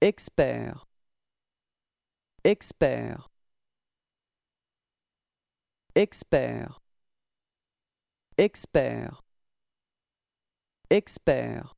Expert Expert Expert Expert Expert